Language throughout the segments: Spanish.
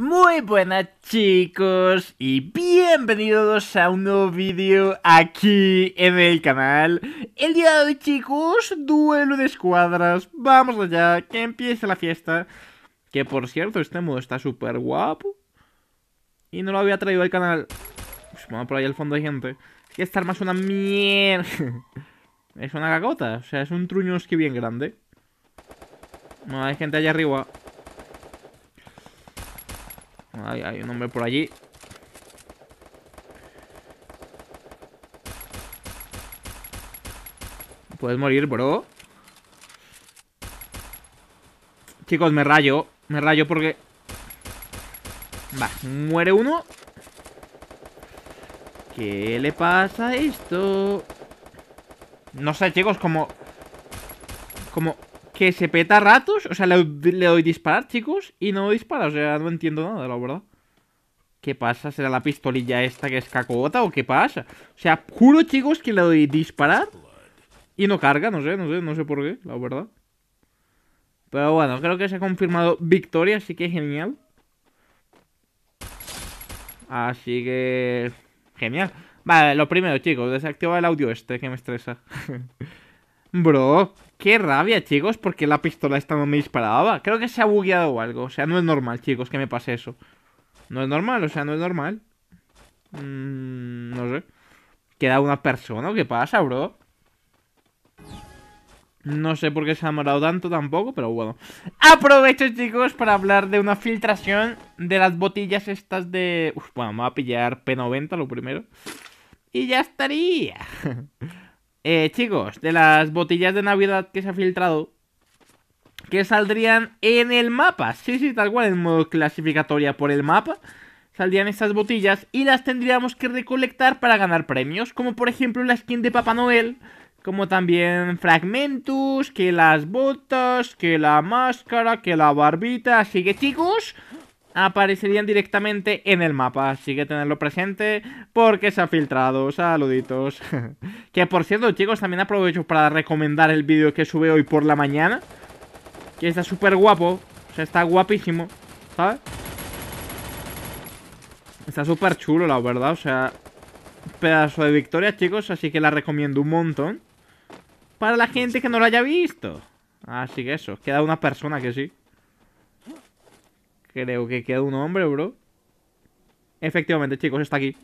Muy buenas chicos y bienvenidos a un nuevo vídeo aquí en el canal El día de hoy chicos, duelo de escuadras, vamos allá, que empiece la fiesta Que por cierto, este modo está súper guapo Y no lo había traído al canal Uf, pues, Vamos por ahí al fondo hay gente Es que esta arma es una mierda Es una cagota, o sea, es un truño es que bien grande No, hay gente allá arriba hay, un hombre por allí. Puedes morir, bro. Chicos, me rayo. Me rayo porque... Va, muere uno. ¿Qué le pasa a esto? No sé, chicos, como... Como que se peta ratos. O sea, le, doy disparar, chicos, y no dispara. O sea, no entiendo nada, la verdad. ¿Qué pasa? ¿Será la pistolilla esta que es cacota o qué pasa? O sea, juro, chicos, que le doy disparar y no carga. No sé, no sé, no sé por qué, la verdad. Pero bueno, creo que se ha confirmado victoria, así que genial. Así que... Genial. Vale, lo primero, chicos, desactiva el audio este que me estresa. Bro, qué rabia, chicos, porque la pistola esta no me disparaba. Creo que se ha bugueado o algo. O sea, no es normal, chicos, que me pase eso. No es normal, o sea, no es normal. Mm, no sé. ¿Queda una persona qué pasa, bro? No sé por qué se ha morado tanto tampoco, pero bueno. Aprovecho, chicos, para hablar de una filtración de las botillas estas de... Uf, bueno, me voy a pillar P90 lo primero. Y ya estaría. eh, chicos, de las botellas de Navidad que se ha filtrado, que saldrían en el mapa. Sí, sí, tal cual, en modo clasificatoria por el mapa. Saldrían estas botellas y las tendríamos que recolectar para ganar premios, como por ejemplo la skin de Papá Noel, como también fragmentos, que las botas, que la máscara, que la barbita. Así que chicos, aparecerían directamente en el mapa. Así que tenerlo presente porque se ha filtrado. Saluditos. que por cierto, chicos, también aprovecho para recomendar el vídeo que sube hoy por la mañana. Que está súper guapo. O sea, está guapísimo. ¿Sabes? Está súper chulo, la verdad. O sea, pedazo de victoria, chicos. Así que la recomiendo un montón. Para la gente que no lo haya visto. Así que eso, queda una persona que sí. Creo que queda un hombre, bro. Efectivamente, chicos, está aquí.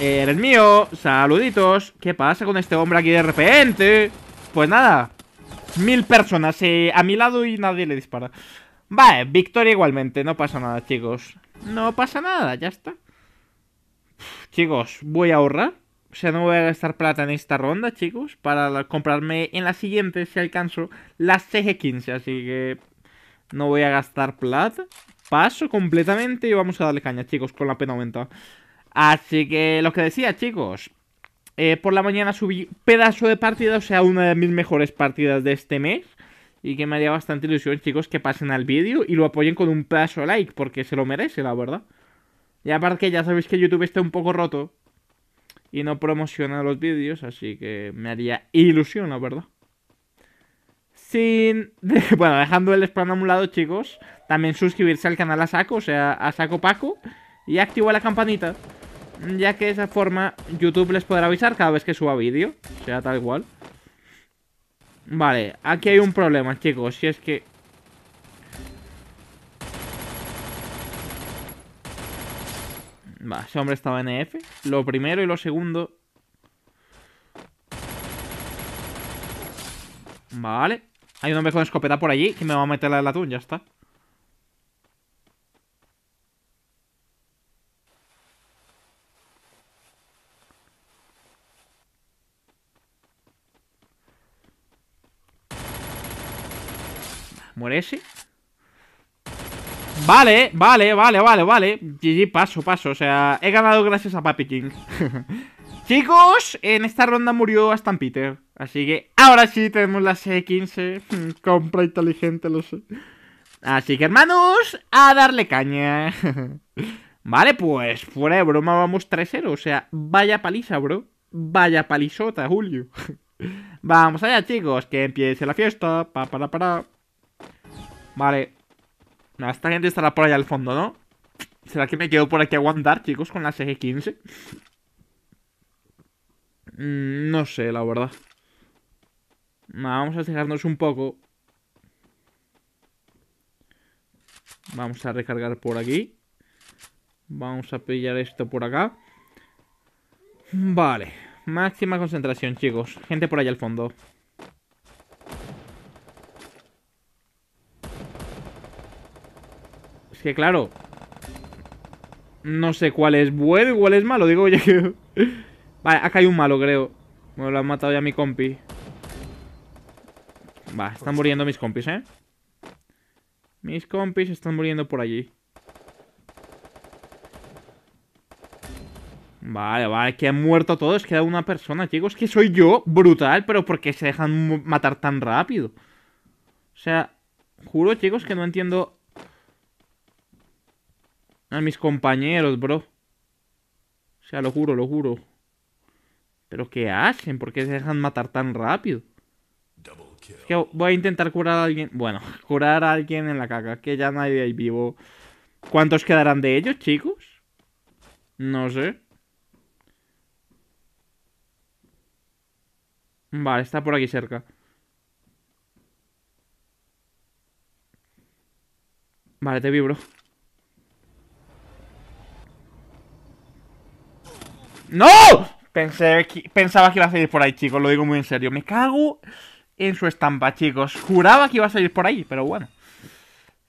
El mío, saluditos. ¿Qué pasa con este hombre aquí de repente? Pues nada, mil personas eh, a mi lado y nadie le dispara. Vale, victoria igualmente, no pasa nada, chicos. No pasa nada, ya está. chicos, voy a ahorrar. O sea, no voy a gastar plata en esta ronda, chicos, para comprarme en la siguiente, si alcanzo, la CG15. Así que no voy a gastar plata. Paso completamente y vamos a darle caña, chicos, con la pena aumentada. Así que lo que decía, chicos. Eh, por la mañana subí pedazo de partida, o sea, una de mis mejores partidas de este mes. Y que me haría bastante ilusión, chicos, que pasen al vídeo y lo apoyen con un pedazo like, porque se lo merece, la verdad. Y aparte que ya sabéis que YouTube está un poco roto y no promociona los vídeos, así que me haría ilusión, la verdad. Bueno, dejando el spam a un lado, chicos. También suscribirse al canal a saco, o sea, a saco Paco. Y activar la campanita. Ya que de esa forma YouTube les podrá avisar cada vez que suba vídeo. O sea, tal cual. Vale, aquí hay un problema, chicos. Si es que. Va, ese hombre estaba en EF. Lo primero y lo segundo. Vale. Hay un hombre con escopeta por allí que me va a meter la del atún, ya está. ¿Muere ese? Vale, vale, vale, vale, vale GG, paso, paso, o sea He ganado gracias a Papi King Chicos, en esta ronda murió Stan Peter Así que ahora sí tenemos la C15. Mm, compra inteligente, lo sé. Así que hermanos, a darle caña. vale, pues fuera de broma vamos 3-0. O sea, vaya paliza, bro. Vaya palizota, Julio. vamos allá, chicos, que empiece la fiesta. Pa, para, para. Vale. Esta gente estará por allá al fondo, ¿no? ¿Será que me quedo por aquí a aguantar, chicos, con la CG15? Mm, no sé, la verdad. Vamos a cerrarnos un poco. Vamos a recargar por aquí. Vamos a pillar esto por acá. Vale. Máxima concentración, chicos. Gente por allá al fondo. Es que claro. No sé cuál es bueno y cuál es malo. Digo, ya Vale, acá hay un malo, creo. Me lo ha matado ya mi compi. Va, están muriendo mis compis, ¿eh? Mis compis están muriendo por allí. Vale, vale, que han muerto todos, queda una persona, chicos. Que soy yo, brutal, pero ¿por qué se dejan matar tan rápido? O sea, juro, chicos, que no entiendo a mis compañeros, bro. O sea, lo juro, lo juro. ¿Pero qué hacen? ¿Por qué se dejan matar tan rápido? voy a intentar curar a alguien. Bueno, curar a alguien en la caca, que ya nadie hay vivo. ¿Cuántos quedarán de ellos, chicos? No sé. Vale, está por aquí cerca. Vale, te vibro. ¡No! Pensé que, pensaba que iba a por ahí, chicos. Lo digo muy en serio. Me cago en su estampa, chicos. Juraba que iba a salir por ahí, pero bueno.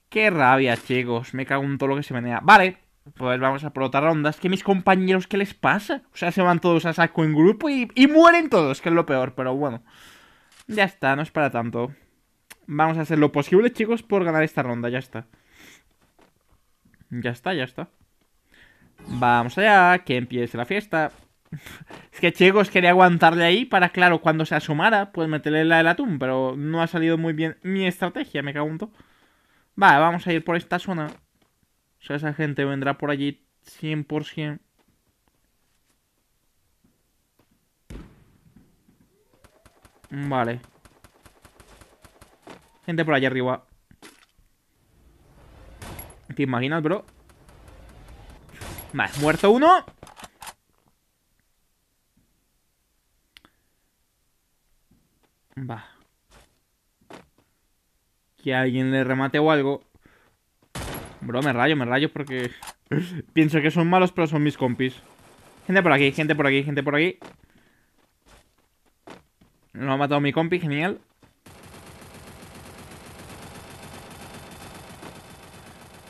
Qué rabia, chicos. Me cago en todo lo que se menea. Vale, pues vamos a por otra ronda. Es que mis compañeros, ¿qué les pasa? O sea, se van todos a saco en grupo y, y mueren todos, que es lo peor, pero bueno. Ya está, no es para tanto. Vamos a hacer lo posible, chicos, por ganar esta ronda, ya está. Ya está, ya está. Vamos allá, que empiece la fiesta. Es que chicos quería aguantarle ahí para, claro, cuando se asomara, pues meterle la del atún, pero no ha salido muy bien mi estrategia, me cago en todo. Vale, vamos a ir por esta zona. O sea, esa gente vendrá por allí 100%. Vale. Gente por allá arriba. ¿Te imaginas, bro? Vale, muerto uno. va Que alguien le remate o algo. Bro, me rayo, me rayo porque pienso que son malos, pero son mis compis. Gente por aquí, gente por aquí, gente por aquí. no ha matado mi compi, genial.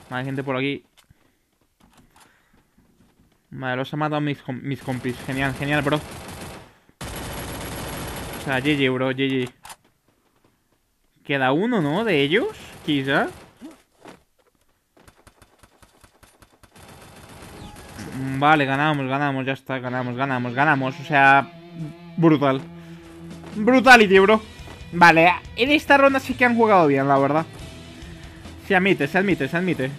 Vale, gente por aquí. Vale, los ha matado mis, mis compis. Genial, genial, bro sea, GG, bro, GG. Queda uno, ¿no? De ellos, quizá. Mm, vale, ganamos, ganamos, ya está, ganamos, ganamos, ganamos. O sea, brutal. Brutality, bro. Vale, en esta ronda sí que han jugado bien, la verdad. Se admite, se admite, se admite.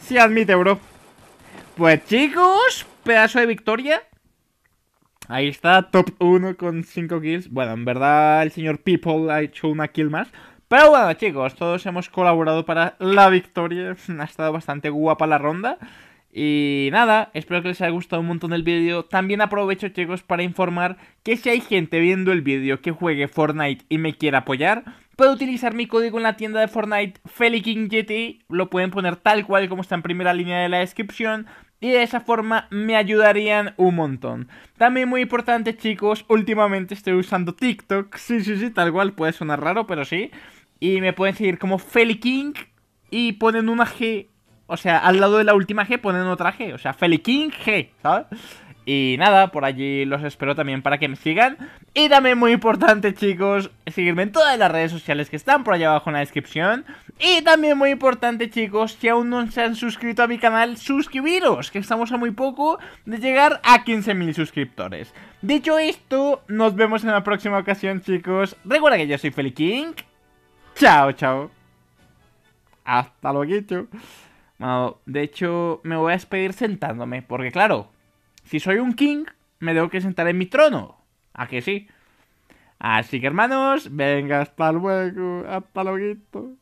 Se admite, bro. Pues chicos, pedazo de victoria. Ahí está, top 1 con 5 kills. Bueno, en verdad el señor People ha hecho una kill más. Pero bueno, chicos, todos hemos colaborado para la victoria. Ha estado bastante guapa la ronda. Y nada, espero que les haya gustado un montón el vídeo. También aprovecho chicos para informar que si hay gente viendo el vídeo que juegue Fortnite y me quiera apoyar, Puedo utilizar mi código en la tienda de Fortnite FeliKingGT. Lo pueden poner tal cual como está en primera línea de la descripción. Y de esa forma me ayudarían un montón. También muy importante chicos, últimamente estoy usando TikTok. Sí, sí, sí, tal cual, puede sonar raro, pero sí. Y me pueden seguir como FeliKing y ponen una G o sea, al lado de la última G ponen otra G. O sea, Feliking G, ¿sabes? Y nada, por allí los espero también para que me sigan. Y también muy importante, chicos, seguirme en todas las redes sociales que están por allá abajo en la descripción. Y también muy importante, chicos, si aún no se han suscrito a mi canal, suscribiros, que estamos a muy poco de llegar a 15.000 suscriptores. Dicho esto, nos vemos en la próxima ocasión, chicos. Recuerda que yo soy Feliking. Chao, chao. Hasta luego de hecho, me voy a despedir sentándome, porque claro, si soy un king, me tengo que sentar en mi trono. ¿A que sí? Así que hermanos, venga, hasta luego, hasta luego.